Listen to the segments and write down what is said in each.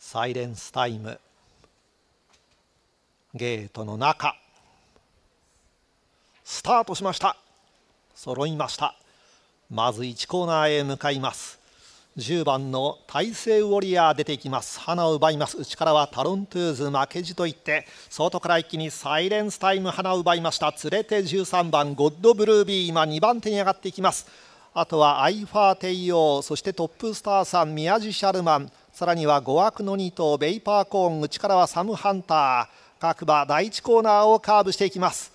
サイレンスタイムゲートの中スタートしました揃いましたまず1コーナーへ向かいます10番の大勢ウォリアー出ていきます花を奪います内からはタロントゥーズ負けじといって外から一気にサイレンスタイム花を奪いました連れて13番ゴッドブルービー今2番手に上がっていきますあとはアイファーテイオーそしてトップスターさん宮地シャルマンさらには5枠の2頭ベイパーコーン内からはサムハンター各馬第1コーナーをカーブしていきます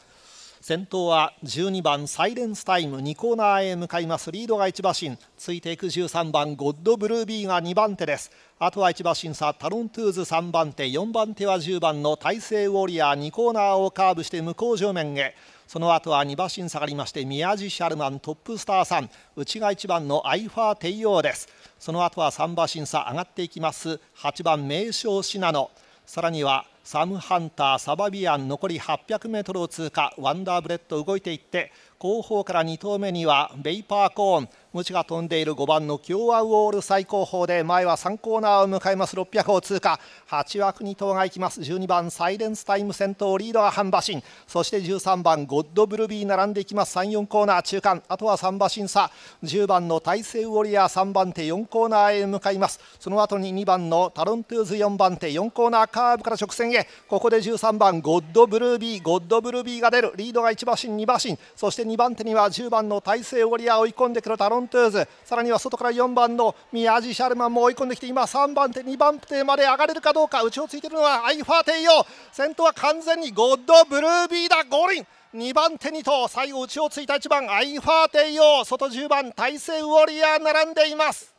先頭は12番サイレンスタイム2コーナーへ向かいますリードが1馬身ついていく13番ゴッドブルービーが2番手ですあとは1馬身差タロントゥーズ3番手4番手は10番の大勢ウォリアー2コーナーをカーブして向こう上面へその後は2馬身下がりまして宮地シャルマントップスターさん内が1番のアイファーテイオーですその後は3馬身差上がっていきます8番名将シナノさらにはサム・ハンター、サバビアン残り 800m を通過ワンダーブレッド動いていって後方から2頭目にはベイパーコーンムチが飛んでいる5番のキョアウォール最高峰で前は3コーナーを迎えます600を通過8枠に頭がいきます12番サイレンスタイム先頭リードが半馬身そして13番ゴッドブルビー並んでいきます34コーナー中間あとは3馬身差10番の大勢ウォリアー3番手4コーナーへ向かいますその後に2番のタロントゥーズ4番手4コーナーカーブから直線へここで13番ゴッドブルービーゴッドブルービーが出るリードが1馬身2馬身そして2番手には10番の大勢ウォリアー追い込んでくるタロンントゥーズさらには外から4番の宮地シャルマンも追い込んできて今3番手2番手まで上がれるかどうか内をついてるのはアイファーテイヨ先頭は完全にゴッドブルービーだ五輪2番手にと最後内をついた1番アイファーテイヨ外10番大勢ウォリアー並んでいます